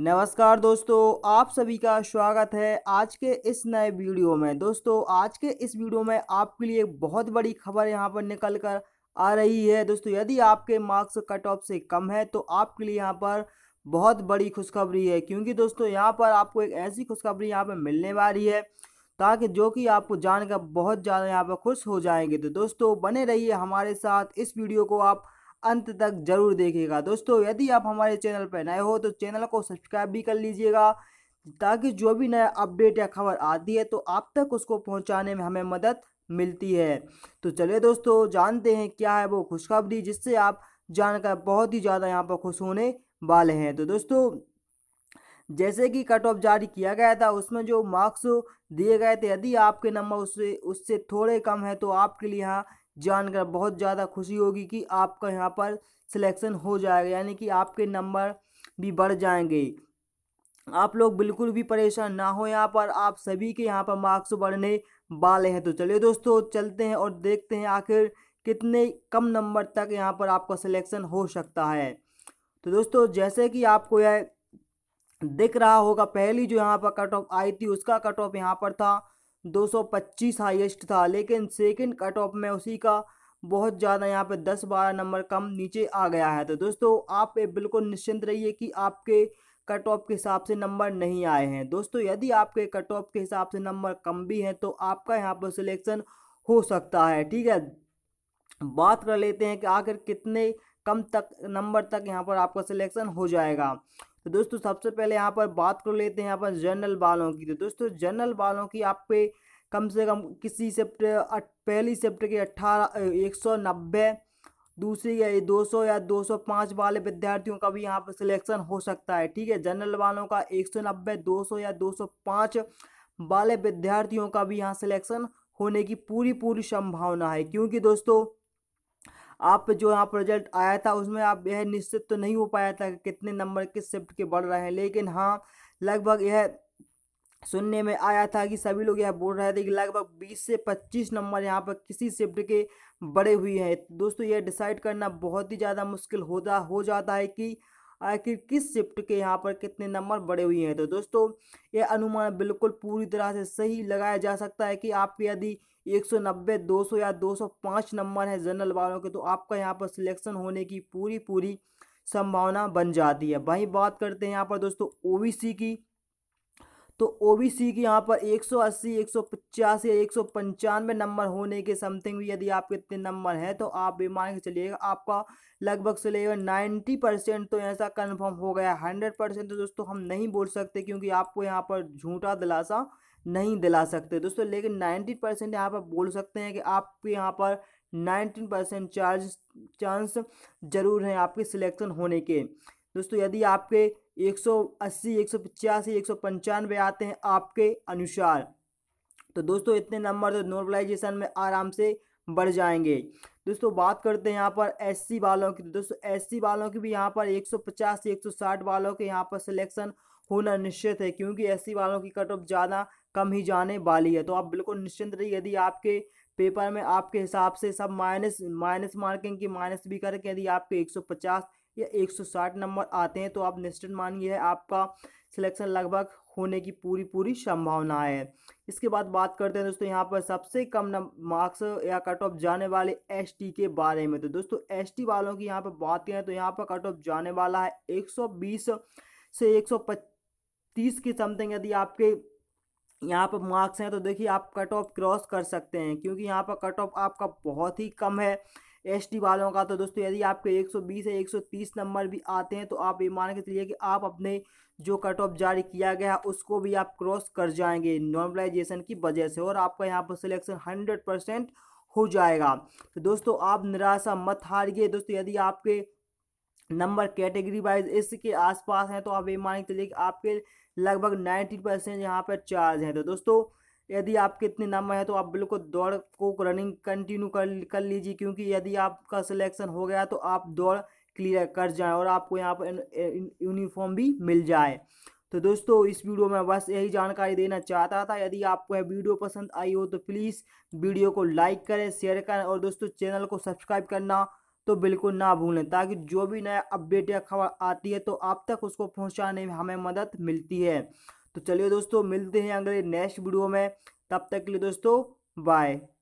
नमस्कार दोस्तों आप सभी का स्वागत है आज के इस नए वीडियो में दोस्तों आज के इस वीडियो में आपके लिए बहुत बड़ी खबर यहां पर निकल कर आ रही है दोस्तों यदि आपके मार्क्स कट ऑफ से कम है तो आपके लिए यहां पर बहुत बड़ी खुशखबरी है क्योंकि दोस्तों यहां पर आपको एक ऐसी खुशखबरी यहाँ पर मिलने वाली है ताकि जो कि आपको जानकर बहुत ज़्यादा यहाँ पर खुश हो जाएंगे तो दोस्तों बने रहिए हमारे साथ इस वीडियो को आप अंत तक जरूर देखिएगा दोस्तों यदि आप हमारे चैनल पर नए हो तो चैनल को सब्सक्राइब भी कर लीजिएगा ताकि जो भी नया अपडेट या खबर आती है तो आप तक उसको पहुंचाने में हमें मदद मिलती है तो चलिए दोस्तों जानते हैं क्या है वो खुशखबरी जिससे आप जानकर बहुत ही ज़्यादा यहाँ पर खुश होने वाले हैं तो दोस्तों जैसे कि कट ऑफ जारी किया गया था उसमें जो मार्क्स दिए गए थे यदि आपके नंबर उससे उससे थोड़े कम है तो आपके लिए यहाँ जानकर बहुत ज़्यादा खुशी होगी कि आपका यहाँ पर सिलेक्शन हो जाएगा यानी कि आपके नंबर भी बढ़ जाएंगे आप लोग बिल्कुल भी परेशान ना हो यहाँ पर आप सभी के यहाँ पर मार्क्स बढ़ने वाले हैं तो चलिए दोस्तों चलते हैं और देखते हैं आखिर कितने कम नंबर तक यहाँ पर आपका सिलेक्शन हो सकता है तो दोस्तों जैसे कि आपको यह दिख रहा होगा पहली जो यहाँ पर कट ऑफ आई थी उसका कट ऑफ यहाँ पर था 225 हाईएस्ट था लेकिन सेकंड कट ऑफ में उसी का बहुत ज़्यादा यहाँ पे 10-12 नंबर कम नीचे आ गया है तो दोस्तों आप बिल्कुल निश्चिंत रहिए कि आपके कट ऑफ के हिसाब से नंबर नहीं आए हैं दोस्तों यदि आपके कट ऑफ के हिसाब से नंबर कम भी हैं तो आपका यहाँ पर सिलेक्शन हो सकता है ठीक है बात कर लेते हैं कि आखिर कितने कम तक नंबर तक यहाँ पर आपका सिलेक्शन हो जाएगा तो दोस्तों सबसे पहले यहाँ पर बात कर लेते हैं यहाँ पर जनरल बालों की तो दोस्तों जनरल बालों की आप पे कम से कम किसी सेप्टर पहली सेप्टर के अट्ठारह एक सौ नब्बे दूसरी या दो सौ या दो सौ पाँच वाले विद्यार्थियों का भी यहाँ पर सिलेक्शन हो सकता है ठीक है जनरल वालों का एक सौ नब्बे दो सौ या दो सौ पाँच वाले विद्यार्थियों का भी यहाँ सिलेक्शन होने की पूरी पूरी संभावना है क्योंकि दोस्तों आप जो यहाँ पर रिजल्ट आया था उसमें आप यह निश्चित तो नहीं हो पाया था कि कितने नंबर किस शिफ्ट के बढ़ रहे हैं लेकिन हाँ लगभग यह सुनने में आया था कि सभी लोग यह बोल रहे थे कि लगभग 20 से 25 नंबर यहाँ पर किसी शिफ्ट के बड़े हुए हैं दोस्तों यह डिसाइड करना बहुत ही ज़्यादा मुश्किल होता हो जाता है कि आखिर किस शिफ्ट के यहाँ पर कितने नंबर बढ़े हुए हैं तो दोस्तों ये अनुमान बिल्कुल पूरी तरह से सही लगाया जा सकता है कि आप यदि 190, 200 या 205 नंबर है जनरल वालों के तो आपका यहाँ पर सिलेक्शन होने की पूरी पूरी संभावना बन जाती है वहीं बात करते हैं यहाँ पर दोस्तों ओ की तो ओबीसी की यहाँ पर 180, सौ या एक नंबर होने के समथिंग भी यदि आपके इतने नंबर हैं तो आप भी मान के चलिएगा आपका लगभग से लेगा नाइन्टी परसेंट तो ऐसा कन्फर्म हो गया हंड्रेड परसेंट तो दोस्तों हम नहीं बोल सकते क्योंकि आपको यहाँ पर झूठा दिलासा नहीं दिला सकते दोस्तों लेकिन नाइन्टी परसेंट यहाँ पर बोल सकते हैं कि आपके यहाँ पर नाइन्टीन परसेंट चार्ज चांस जरूर हैं आपके सिलेक्शन होने के दोस्तों यदि आपके 180, 185, पंचानवे आते हैं आपके अनुसार तो दोस्तों इतने नंबर तो नॉर्मलाइजेशन में आराम से बढ़ जाएंगे दोस्तों बात करते हैं यहाँ पर एससी वालों की दोस्तों एससी वालों की भी यहाँ पर 150 से 160 वालों के यहाँ पर सिलेक्शन होना निश्चित है क्योंकि एससी वालों की कट ऑफ ज़्यादा कम ही जाने वाली है तो आप बिल्कुल निश्चिंत रहिए यदि आपके पेपर में आपके हिसाब से सब माइनस माइनस मार्किंग की माइनस भी करके यदि आपके एक या 160 नंबर आते हैं तो आप निश्चित मानिए आपका सिलेक्शन लगभग होने की पूरी पूरी संभावना है इसके बाद बात करते हैं दोस्तों यहाँ पर सबसे कम मार्क्स या कट ऑफ जाने वाले एसटी के बारे में तो दोस्तों एसटी वालों की यहाँ पर बात करें तो यहाँ पर कट ऑफ जाने वाला है 120 से 130 के समथिंग यदि आपके यहाँ पर मार्क्स हैं तो देखिए आप कट ऑफ क्रॉस कर सकते हैं क्योंकि यहाँ पर कट ऑफ आपका बहुत ही कम है एसटी वालों का तो दोस्तों यदि आपके 120 या 130 नंबर भी आते हैं तो आप ये मान के चलिए कि आप अपने जो कट ऑफ जारी किया गया है उसको भी आप क्रॉस कर जाएंगे नॉर्मलाइजेशन की वजह से और आपका यहाँ पर सिलेक्शन हंड्रेड परसेंट हो जाएगा तो दोस्तों आप निराशा मत हारिए दोस्तों यदि आपके नंबर कैटेगरी वाइज इसके आसपास हैं तो आप ये मान के चलिए कि आपके लगभग नाइन्टी परसेंट यहाँ पर चार्ज हैं तो दोस्तों यदि आपके इतने नंबर हैं तो आप बिल्कुल दौड़ को रनिंग कंटिन्यू कर कर लीजिए क्योंकि यदि आपका सिलेक्शन हो गया तो आप दौड़ क्लियर कर जाए और आपको यहाँ पर यूनिफॉर्म भी मिल जाए तो दोस्तों इस वीडियो में बस यही जानकारी देना चाहता था यदि आपको यह वीडियो पसंद आई हो तो प्लीज़ वीडियो को लाइक करें शेयर करें और दोस्तों चैनल को सब्सक्राइब करना तो बिल्कुल ना भूलें ताकि जो भी नया अपडेट या खबर आती है तो आप तक उसको पहुंचाने में हमें मदद मिलती है तो चलिए दोस्तों मिलते हैं अगले नेक्स्ट वीडियो में तब तक के लिए दोस्तों बाय